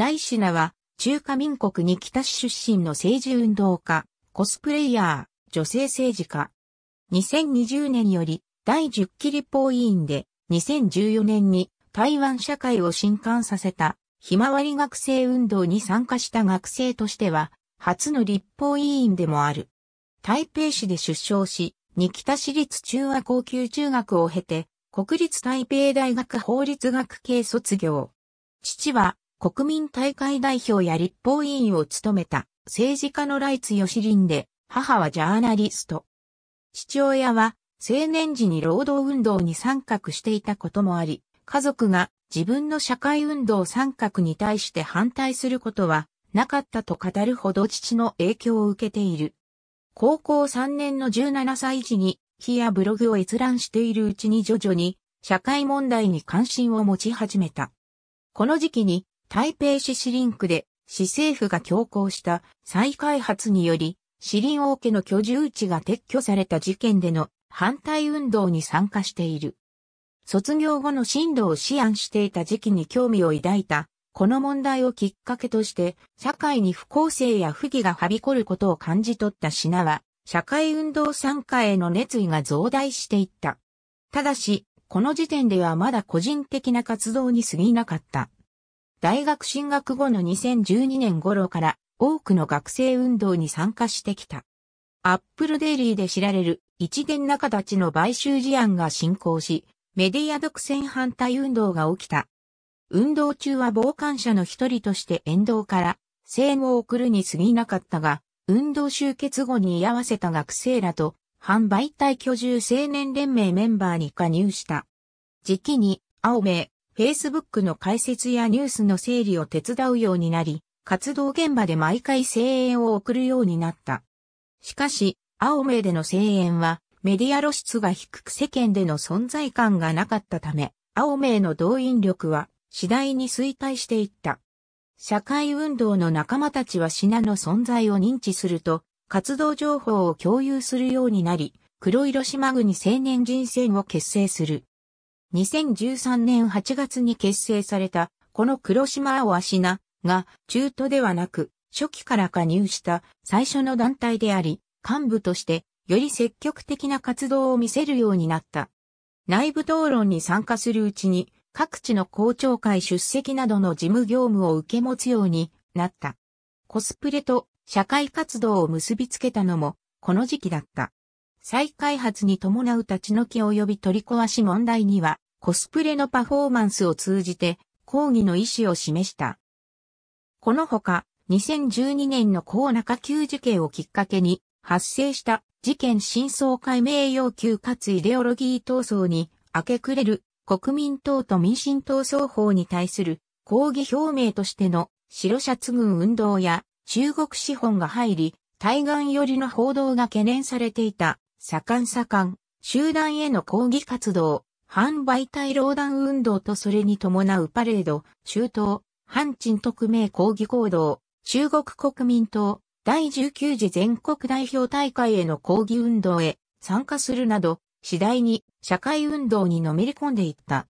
ライシナは、中華民国に北市出身の政治運動家、コスプレイヤー、女性政治家。2020年より、第10期立法委員で、2014年に台湾社会を震撼させた、ひまわり学生運動に参加した学生としては、初の立法委員でもある。台北市で出生し、に北市立中和高級中学を経て、国立台北大学法律学系卒業。父は国民大会代表や立法委員を務めた政治家のライツ・ヨシリンで、母はジャーナリスト。父親は青年時に労働運動に参画していたこともあり、家族が自分の社会運動参画に対して反対することはなかったと語るほど父の影響を受けている。高校3年の17歳時に、日やブログを閲覧しているうちに徐々に社会問題に関心を持ち始めた。この時期に台北市市林区で市政府が強行した再開発により、市林王家の居住地が撤去された事件での反対運動に参加している。卒業後の進路を思案していた時期に興味を抱いた、この問題をきっかけとして、社会に不公正や不義がはびこることを感じ取った品は、社会運動参加への熱意が増大していった。ただし、この時点ではまだ個人的な活動に過ぎなかった。大学進学後の2012年頃から多くの学生運動に参加してきた。アップルデイリーで知られる一元仲立ちの買収事案が進行し、メディア独占反対運動が起きた。運動中は傍観者の一人として沿道から声援を送るに過ぎなかったが、運動終結後に居合わせた学生らと、販売体居住青年連盟メンバーに加入した。時期に、青名、Facebook の解説やニュースの整理を手伝うようになり、活動現場で毎回声援を送るようになった。しかし、青名での声援は、メディア露出が低く世間での存在感がなかったため、青名の動員力は次第に衰退していった。社会運動の仲間たちは品の存在を認知すると、活動情報を共有するようになり、黒色島国青年人選を結成する。2013年8月に結成された、この黒島青足名が、中途ではなく、初期から加入した最初の団体であり、幹部として、より積極的な活動を見せるようになった。内部討論に参加するうちに、各地の校長会出席などの事務業務を受け持つようになった。コスプレと社会活動を結びつけたのも、この時期だった。再開発に伴う立ち退き及び取り壊し問題には、コスプレのパフォーマンスを通じて、抗議の意思を示した。このほか、2012年の高中級事件をきっかけに、発生した事件真相解明要求かつイデオロギー闘争に明け暮れる国民党と民進党双方に対する抗議表明としての白シャツ軍運動や中国資本が入り、対岸寄りの報道が懸念されていた盛ん盛ん、集団への抗議活動、反媒体労団運動とそれに伴うパレード、中東、反鎮特命抗議行動、中国国民党、第19次全国代表大会への抗議運動へ参加するなど、次第に社会運動にのめり込んでいった。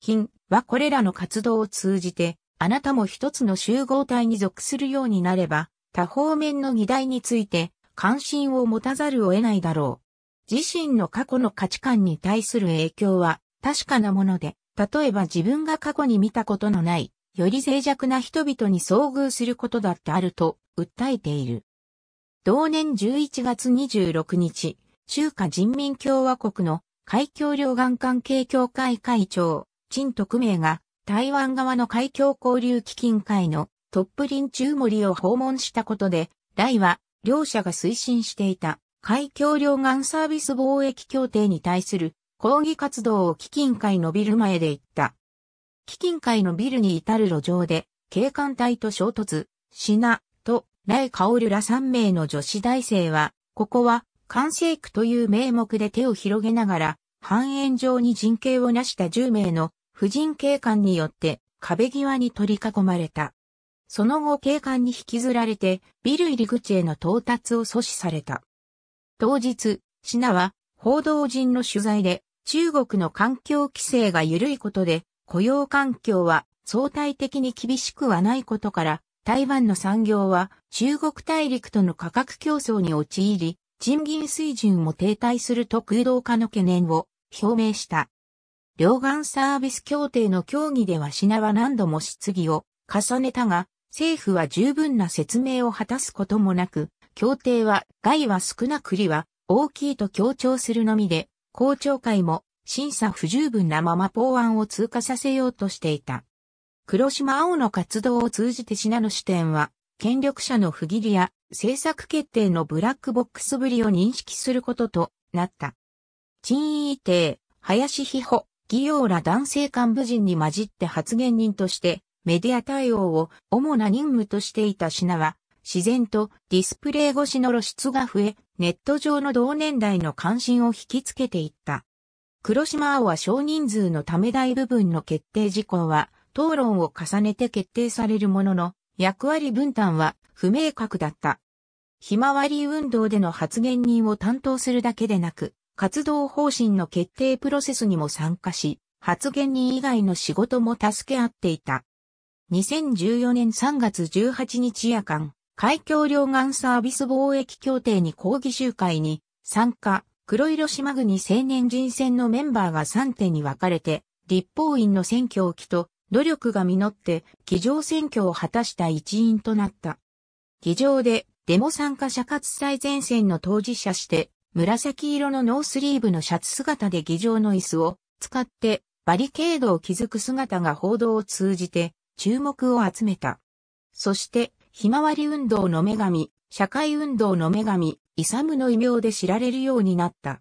品はこれらの活動を通じて、あなたも一つの集合体に属するようになれば、多方面の議題について関心を持たざるを得ないだろう。自身の過去の価値観に対する影響は確かなもので、例えば自分が過去に見たことのない、より脆弱な人々に遭遇することだってあると訴えている。同年11月26日、中華人民共和国の海峡両岸関係協会会長、陳徳明が台湾側の海峡交流基金会のトップ林中森を訪問したことで、来は両者が推進していた海峡両岸サービス貿易協定に対する抗議活動を基金会のビル前で行った。基金会のビルに至る路上で警官隊と衝突、シナとライカオルら3名の女子大生は、ここは完成区という名目で手を広げながら、半円状に陣形を成した10名の婦人警官によって壁際に取り囲まれた。その後警官に引きずられて、ビル入り口への到達を阻止された。当日、シナは報道陣の取材で、中国の環境規制が緩いことで、雇用環境は相対的に厳しくはないことから、台湾の産業は中国大陸との価格競争に陥り、賃金水準も停滞すると空洞化の懸念を表明した。両岸サービス協定の協議では品は何度も質疑を重ねたが、政府は十分な説明を果たすこともなく、協定は害は少なく利は大きいと強調するのみで、公聴会も審査不十分なまま法案を通過させようとしていた。黒島青の活動を通じて品の視点は、権力者の不義理や政策決定のブラックボックスぶりを認識することとなった。陳委定、林秘保、義陽ら男性幹部陣に混じって発言人として、メディア対応を主な任務としていた品は、自然とディスプレイ越しの露出が増え、ネット上の同年代の関心を引きつけていった。黒島青は少人数のため大部分の決定事項は、討論を重ねて決定されるものの、役割分担は不明確だった。ひまわり運動での発言人を担当するだけでなく、活動方針の決定プロセスにも参加し、発言人以外の仕事も助け合っていた。2014年3月18日夜間、海峡両岸サービス貿易協定に抗議集会に参加、黒色島国青年人選のメンバーが3点に分かれて、立法院の選挙を期と、努力が実って、議場選挙を果たした一員となった。議場で、デモ参加者活最前線の当事者して、紫色のノースリーブのシャツ姿で議場の椅子を使って、バリケードを築く姿が報道を通じて注目を集めた。そして、ひまわり運動の女神、社会運動の女神、イサムの異名で知られるようになった。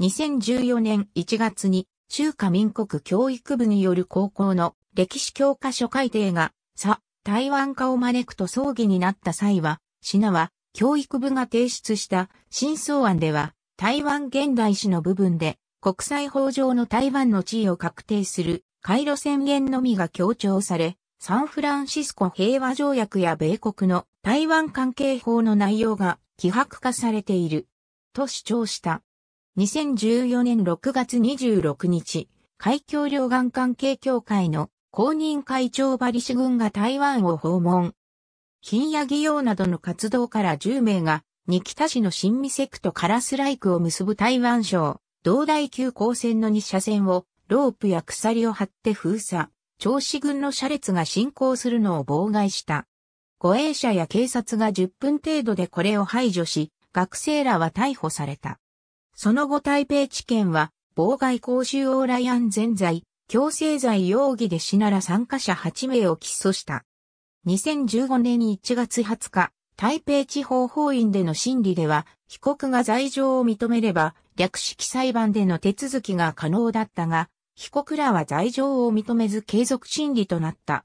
2014年1月に中華民国教育部による高校の歴史教科書改定が、さ、台湾化を招くと葬儀になった際は、品は教育部が提出した新草案では、台湾現代史の部分で国際法上の台湾の地位を確定する回路宣言のみが強調され、サンフランシスコ平和条約や米国の台湾関係法の内容が希薄化されている、と主張した。2014年6月26日、海峡両岸関係協会の公認会長バリシ軍が台湾を訪問。金や義用などの活動から10名が、二北市の新見セクとカラスライクを結ぶ台湾省、同大急行線の2車線をロープや鎖を張って封鎖、長子軍の車列が進行するのを妨害した。護衛者や警察が10分程度でこれを排除し、学生らは逮捕された。その後台北地検は、妨害公衆往来安全罪、強制罪容疑で死なら参加者8名を起訴した。2015年1月20日、台北地方法院での審理では、被告が罪状を認めれば、略式裁判での手続きが可能だったが、被告らは罪状を認めず継続審理となった。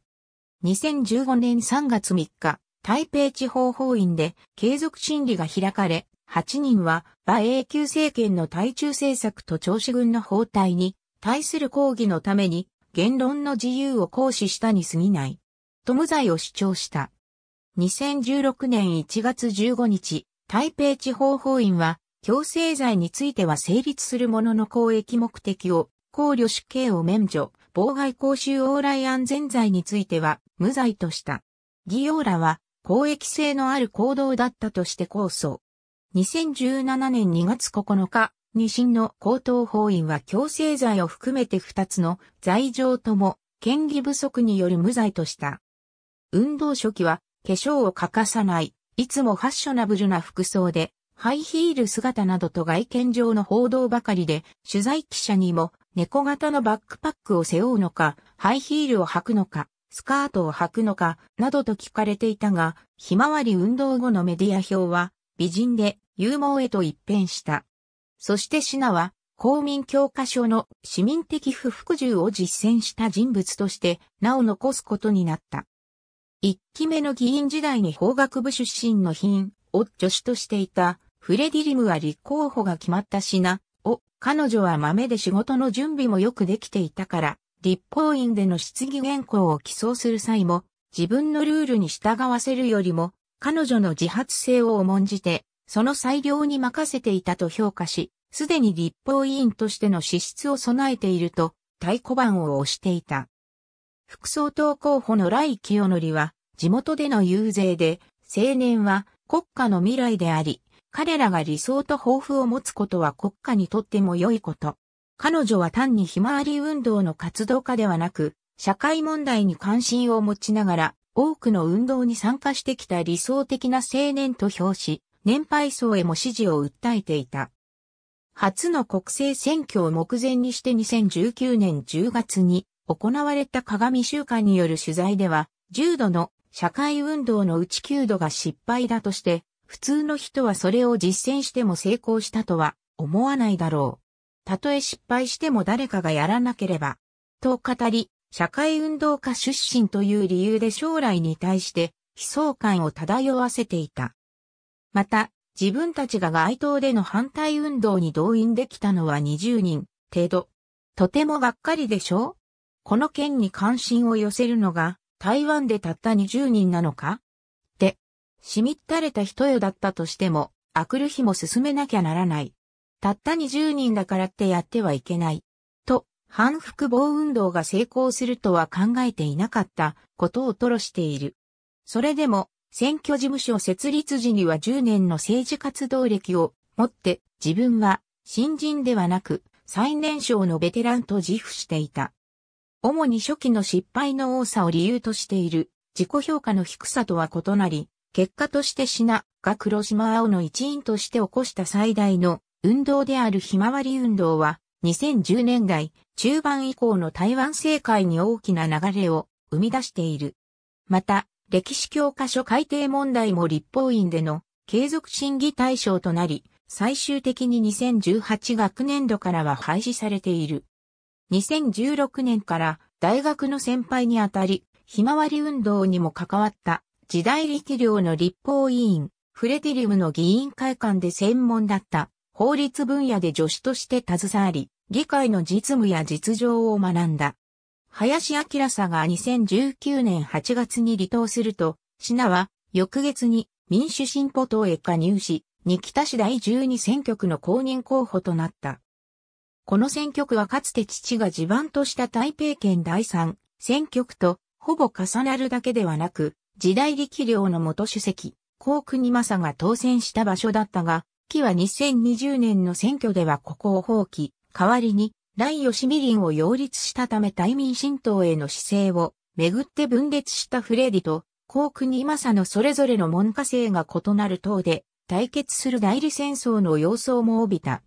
2015年3月3日、台北地方法院で継続審理が開かれ、8人は、馬英九政権の対中政策と長子軍の包帯に対する抗議のために言論の自由を行使したに過ぎない。と無罪を主張した。2016年1月15日、台北地方法院は強制罪については成立するものの公益目的を考慮し刑を免除、妨害公衆往来安全罪については無罪とした。ギオーラは公益性のある行動だったとして控訴。2017年2月9日、二審の高等法院は強制罪を含めて2つの罪状とも、権威不足による無罪とした。運動初期は、化粧を欠かさない、いつもファッショナブルな服装で、ハイヒール姿などと外見上の報道ばかりで、取材記者にも猫型のバックパックを背負うのか、ハイヒールを履くのか、スカートを履くのか、などと聞かれていたが、ひまわり運動後のメディア表は、美人で、勇猛へと一変した。そしてシナは、公民教科書の市民的不服従を実践した人物として、名を残すことになった。一期目の議員時代に法学部出身の品、を助手としていた、フレディリムは立候補が決まった品を、彼女は豆で仕事の準備もよくできていたから、立法院での質疑原稿を起草する際も、自分のルールに従わせるよりも、彼女の自発性を重んじて、その裁量に任せていたと評価し、すでに立法委員としての資質を備えていると、太鼓判を押していた。副総統候補の来清則は、地元での遊説で、青年は国家の未来であり、彼らが理想と抱負を持つことは国家にとっても良いこと。彼女は単にひまわり運動の活動家ではなく、社会問題に関心を持ちながら、多くの運動に参加してきた理想的な青年と評し、年配層へも支持を訴えていた。初の国政選挙を目前にして2019年10月に行われた鏡週間による取材では、重度の社会運動のうち9度が失敗だとして、普通の人はそれを実践しても成功したとは思わないだろう。たとえ失敗しても誰かがやらなければ、と語り、社会運動家出身という理由で将来に対して悲壮感を漂わせていた。また、自分たちが街頭での反対運動に動員できたのは20人程度。とてもがっかりでしょうこの件に関心を寄せるのが台湾でたった20人なのかしみったれた人よだったとしても、あくる日も進めなきゃならない。たった20人だからってやってはいけない。と、反復防運動が成功するとは考えていなかったことを吐露している。それでも、選挙事務所設立時には10年の政治活動歴を持って自分は新人ではなく最年少のベテランと自負していた。主に初期の失敗の多さを理由としている自己評価の低さとは異なり、結果として品が黒島青の一員として起こした最大の運動であるひまわり運動は2010年代中盤以降の台湾政界に大きな流れを生み出している。また、歴史教科書改定問題も立法院での継続審議対象となり、最終的に2018学年度からは廃止されている。2016年から大学の先輩にあたり、ひまわり運動にも関わった時代力量の立法委員、フレティリムの議員会館で専門だった法律分野で助手として携わり、議会の実務や実情を学んだ。林明さが2019年8月に離党すると、品は翌月に民主進歩党へ加入し、日北市第12選挙区の公認候補となった。この選挙区はかつて父が地盤とした台北県第3選挙区とほぼ重なるだけではなく、時代力量の元主席、高国政が当選した場所だったが、木は2020年の選挙ではここを放棄、代わりに、来吉美林を擁立したため対民新党への姿勢を、めぐって分裂したフレディと、高国政のそれぞれの門下生が異なる党で、対決する代理戦争の様相も帯びた。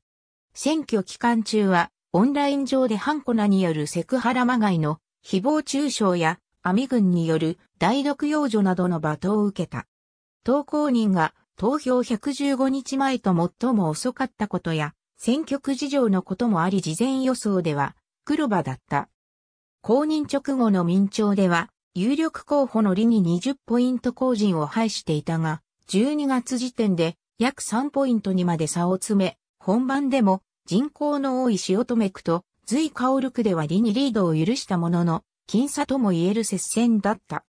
選挙期間中は、オンライン上でハンコナによるセクハラまがいの、誹謗中傷や、アミ軍による大読幼女などの罵倒を受けた。投稿人が投票115日前と最も遅かったことや、選挙区事情のこともあり事前予想では黒場だった。公認直後の民調では、有力候補の理に20ポイント後人を排していたが、12月時点で約3ポイントにまで差を詰め、本番でも人口の多い塩留区と随薫区では理にリードを許したものの、僅差とも言える接戦だった。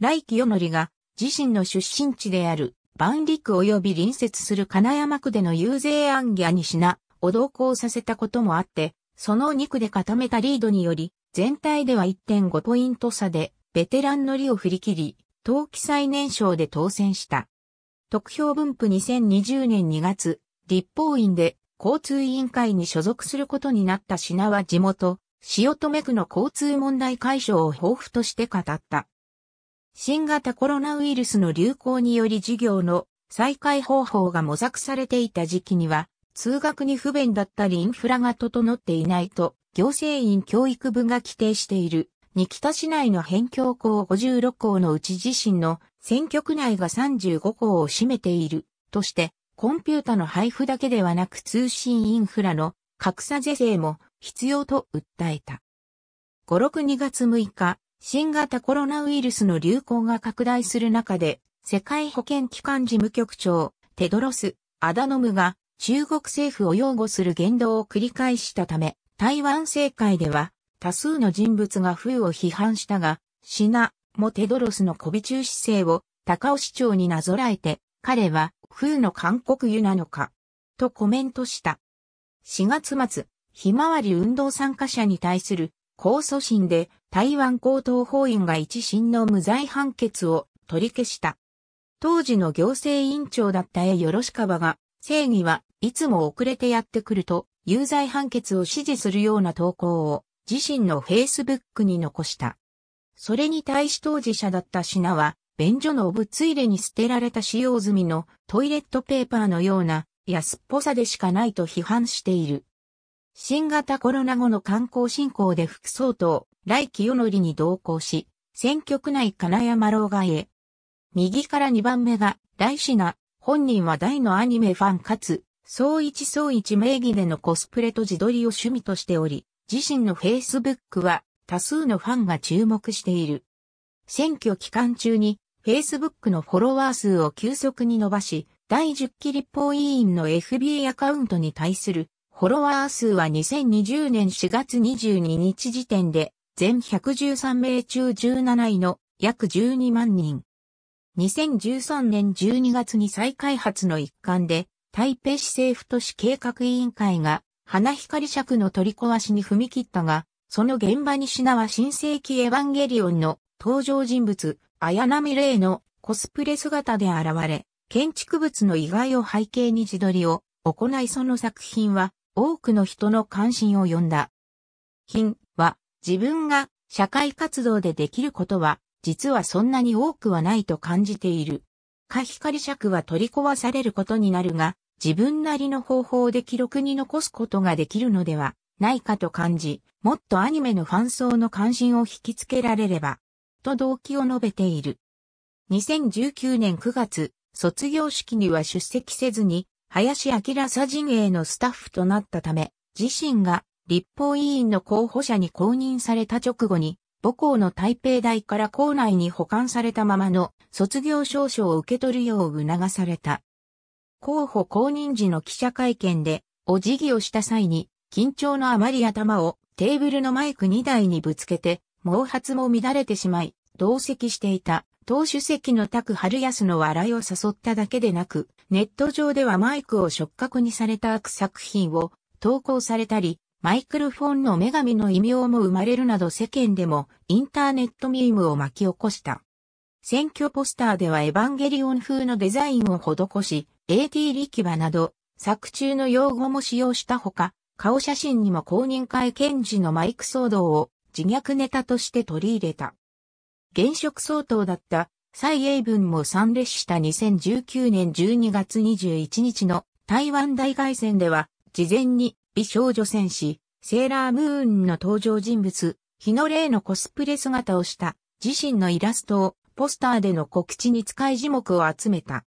来季の則が自身の出身地である万陸及び隣接する金山区での遊説案ギャに品を同行させたこともあって、その2区で固めたリードにより、全体では1.5ポイント差で、ベテランのりを振り切り、冬季最年少で当選した。得票分布2020年2月、立法院で交通委員会に所属することになった品は地元、塩留区の交通問題解消を抱負として語った。新型コロナウイルスの流行により授業の再開方法が模索されていた時期には、通学に不便だったりインフラが整っていないと、行政院教育部が規定している、新北市内の辺境校56校のうち自身の選挙区内が35校を占めている、として、コンピュータの配布だけではなく通信インフラの格差是正も必要と訴えた。5、6、2月6日、新型コロナウイルスの流行が拡大する中で、世界保健機関事務局長、テドロス・アダノムが中国政府を擁護する言動を繰り返したため、台湾政界では多数の人物が風を批判したが、シナもテドロスの媚び中姿勢を高尾市長になぞらえて、彼は風の韓国湯なのか、とコメントした。4月末、ひまわり運動参加者に対する控訴審で台湾高等法院が一審の無罪判決を取り消した。当時の行政委員長だった江よ川が、正義はいつも遅れてやってくると、有罪判決を支持するような投稿を自身のフェイスブックに残した。それに対し当事者だった品は、便所のおつ入れに捨てられた使用済みのトイレットペーパーのような安っぽさでしかないと批判している。新型コロナ後の観光振興で副総統、来季のりに同行し、選挙区内金山老外へ。右から2番目が、来志な、本人は大のアニメファンかつ、総一総一名義でのコスプレと自撮りを趣味としており、自身の Facebook は多数のファンが注目している。選挙期間中に Facebook のフォロワー数を急速に伸ばし、第10期立法委員の FB アカウントに対するフォロワー数は2020年4月22日時点で、全113名中17位の約12万人。2013年12月に再開発の一環で、台北市政府都市計画委員会が、花光尺の取り壊しに踏み切ったが、その現場に品は新世紀エヴァンゲリオンの登場人物、綾波霊のコスプレ姿で現れ、建築物の意外を背景に自撮りを行いその作品は多くの人の関心を呼んだ。品は自分が社会活動でできることは実はそんなに多くはないと感じている。かり尺は取り壊されることになるが、自分なりの方法で記録に残すことができるのではないかと感じ、もっとアニメのファン層の関心を引きつけられれば、と動機を述べている。2019年9月、卒業式には出席せずに、林明佐陣営のスタッフとなったため、自身が立法委員の候補者に公認された直後に、母校の台北大から校内に保管されたままの卒業証書を受け取るよう促された。候補公認時の記者会見で、お辞儀をした際に、緊張のあまり頭をテーブルのマイク2台にぶつけて、毛髪も乱れてしまい、同席していた党主席の拓春康の笑いを誘っただけでなく、ネット上ではマイクを触覚にされた悪作品を投稿されたり、マイクロフォンの女神の異名も生まれるなど世間でもインターネットミームを巻き起こした。選挙ポスターではエヴァンゲリオン風のデザインを施し、AT 力場など作中の用語も使用したほか、顔写真にも公認会検事のマイク騒動を自虐ネタとして取り入れた。現職総統だった蔡英文も参列した2019年12月21日の台湾大外戦では、事前に美少女戦士、セーラームーンの登場人物、日の霊のコスプレ姿をした自身のイラストをポスターでの告知に使い字幕を集めた。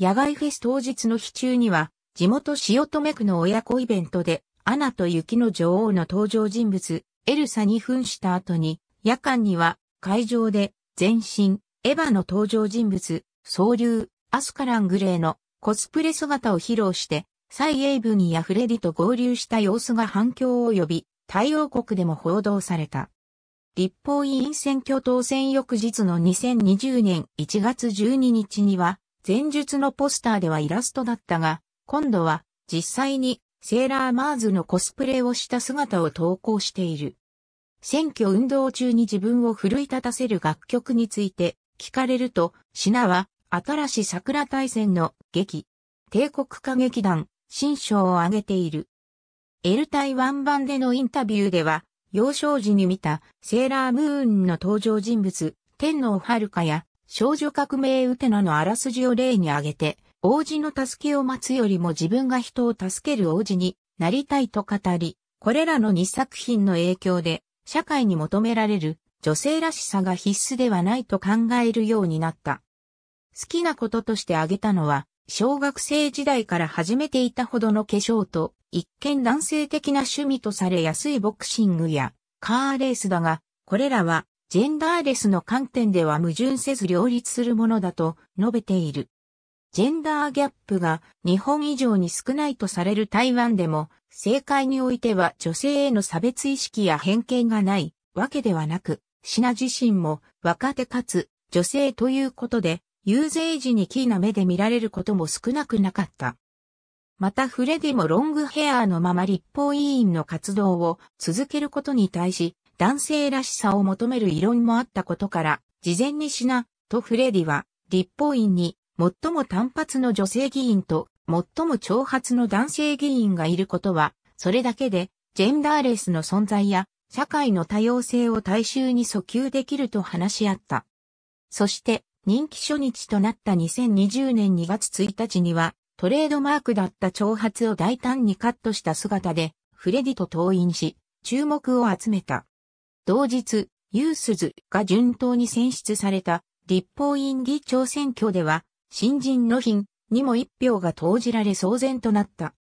野外フェス当日の日中には、地元塩留区の親子イベントで、アナと雪の女王の登場人物、エルサに扮した後に、夜間には会場で、全身、エヴァの登場人物、総流、アスカラングレーのコスプレ姿を披露して、サイ・エイブ文やフレディと合流した様子が反響を呼び、対応国でも報道された。立法委員選挙当選翌日の2020年1月12日には、前述のポスターではイラストだったが、今度は実際にセーラーマーズのコスプレをした姿を投稿している。選挙運動中に自分を奮い立たせる楽曲について聞かれると、品は、新しい桜大戦の劇、帝国歌劇団、新章を挙げている。L 台湾版でのインタビューでは、幼少時に見たセーラームーンの登場人物、天皇遥かや少女革命ウテナのあらすじを例に挙げて、王子の助けを待つよりも自分が人を助ける王子になりたいと語り、これらの2作品の影響で社会に求められる女性らしさが必須ではないと考えるようになった。好きなこととして挙げたのは、小学生時代から始めていたほどの化粧と、一見男性的な趣味とされやすいボクシングやカーレースだが、これらはジェンダーレスの観点では矛盾せず両立するものだと述べている。ジェンダーギャップが日本以上に少ないとされる台湾でも政界においては女性への差別意識や偏見がないわけではなく、品自身も若手かつ女性ということで、遊説時にキーな目で見られることも少なくなかった。またフレディもロングヘアーのまま立法委員の活動を続けることに対し、男性らしさを求める異論もあったことから、事前に品とフレディは、立法院に、最も単発の女性議員と最も長髪の男性議員がいることは、それだけで、ジェンダーレスの存在や、社会の多様性を大衆に訴求できると話し合った。そして、人気初日となった2020年2月1日には、トレードマークだった長髪を大胆にカットした姿で、フレディと登院し、注目を集めた。同日、ユースズが順当に選出された立法院議長選挙では、新人の品、にも一票が投じられ騒然となった。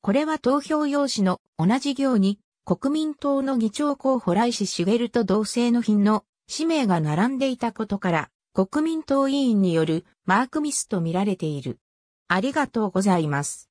これは投票用紙の同じ行に国民党の議長候補来志ルと同性の品の氏名が並んでいたことから国民党委員によるマークミスと見られている。ありがとうございます。